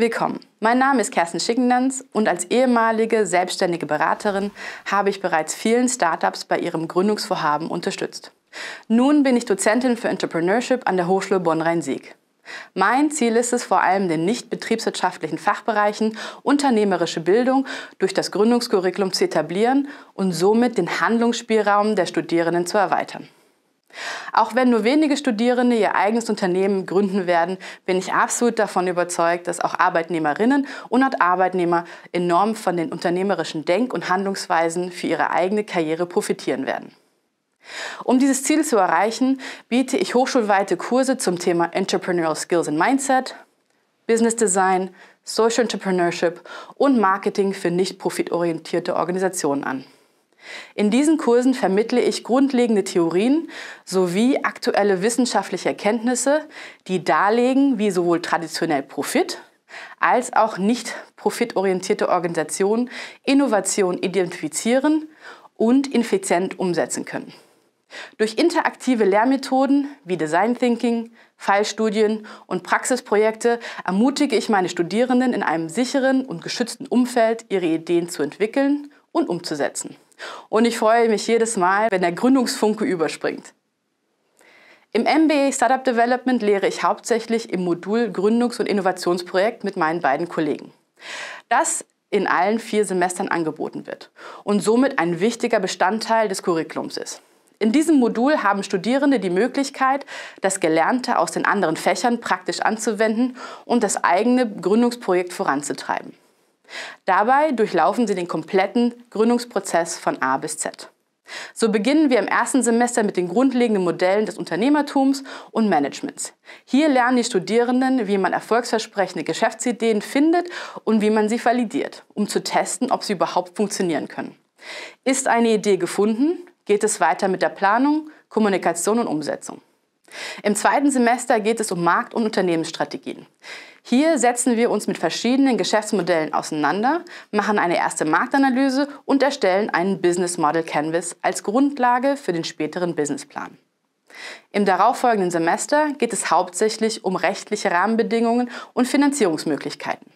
Willkommen. Mein Name ist Kerstin Schickenanz und als ehemalige selbstständige Beraterin habe ich bereits vielen Startups bei ihrem Gründungsvorhaben unterstützt. Nun bin ich Dozentin für Entrepreneurship an der Hochschule Bonn-Rhein-Sieg. Mein Ziel ist es vor allem, den nicht betriebswirtschaftlichen Fachbereichen unternehmerische Bildung durch das Gründungskurriculum zu etablieren und somit den Handlungsspielraum der Studierenden zu erweitern. Auch wenn nur wenige Studierende ihr eigenes Unternehmen gründen werden, bin ich absolut davon überzeugt, dass auch Arbeitnehmerinnen und Arbeitnehmer enorm von den unternehmerischen Denk- und Handlungsweisen für ihre eigene Karriere profitieren werden. Um dieses Ziel zu erreichen, biete ich hochschulweite Kurse zum Thema Entrepreneurial Skills and Mindset, Business Design, Social Entrepreneurship und Marketing für nicht profitorientierte Organisationen an. In diesen Kursen vermittle ich grundlegende Theorien sowie aktuelle wissenschaftliche Erkenntnisse, die darlegen, wie sowohl traditionell Profit als auch nicht profitorientierte Organisationen Innovation identifizieren und effizient umsetzen können. Durch interaktive Lehrmethoden wie Design Thinking, Fallstudien und Praxisprojekte ermutige ich meine Studierenden in einem sicheren und geschützten Umfeld, ihre Ideen zu entwickeln und umzusetzen. Und ich freue mich jedes Mal, wenn der Gründungsfunke überspringt. Im MBA Startup Development lehre ich hauptsächlich im Modul Gründungs- und Innovationsprojekt mit meinen beiden Kollegen. Das in allen vier Semestern angeboten wird und somit ein wichtiger Bestandteil des Curriculums ist. In diesem Modul haben Studierende die Möglichkeit, das Gelernte aus den anderen Fächern praktisch anzuwenden und das eigene Gründungsprojekt voranzutreiben. Dabei durchlaufen Sie den kompletten Gründungsprozess von A bis Z. So beginnen wir im ersten Semester mit den grundlegenden Modellen des Unternehmertums und Managements. Hier lernen die Studierenden, wie man erfolgsversprechende Geschäftsideen findet und wie man sie validiert, um zu testen, ob sie überhaupt funktionieren können. Ist eine Idee gefunden, geht es weiter mit der Planung, Kommunikation und Umsetzung. Im zweiten Semester geht es um Markt- und Unternehmensstrategien. Hier setzen wir uns mit verschiedenen Geschäftsmodellen auseinander, machen eine erste Marktanalyse und erstellen einen Business Model Canvas als Grundlage für den späteren Businessplan. Im darauffolgenden Semester geht es hauptsächlich um rechtliche Rahmenbedingungen und Finanzierungsmöglichkeiten.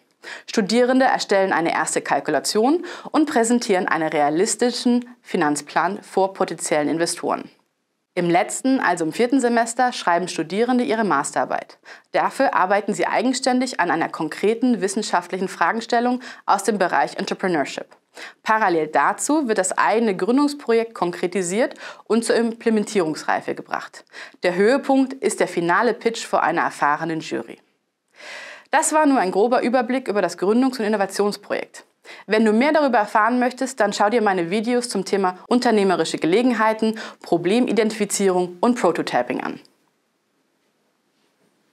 Studierende erstellen eine erste Kalkulation und präsentieren einen realistischen Finanzplan vor potenziellen Investoren. Im letzten, also im vierten Semester, schreiben Studierende ihre Masterarbeit. Dafür arbeiten sie eigenständig an einer konkreten wissenschaftlichen Fragestellung aus dem Bereich Entrepreneurship. Parallel dazu wird das eigene Gründungsprojekt konkretisiert und zur Implementierungsreife gebracht. Der Höhepunkt ist der finale Pitch vor einer erfahrenen Jury. Das war nur ein grober Überblick über das Gründungs- und Innovationsprojekt. Wenn du mehr darüber erfahren möchtest, dann schau dir meine Videos zum Thema unternehmerische Gelegenheiten, Problemidentifizierung und Prototyping an.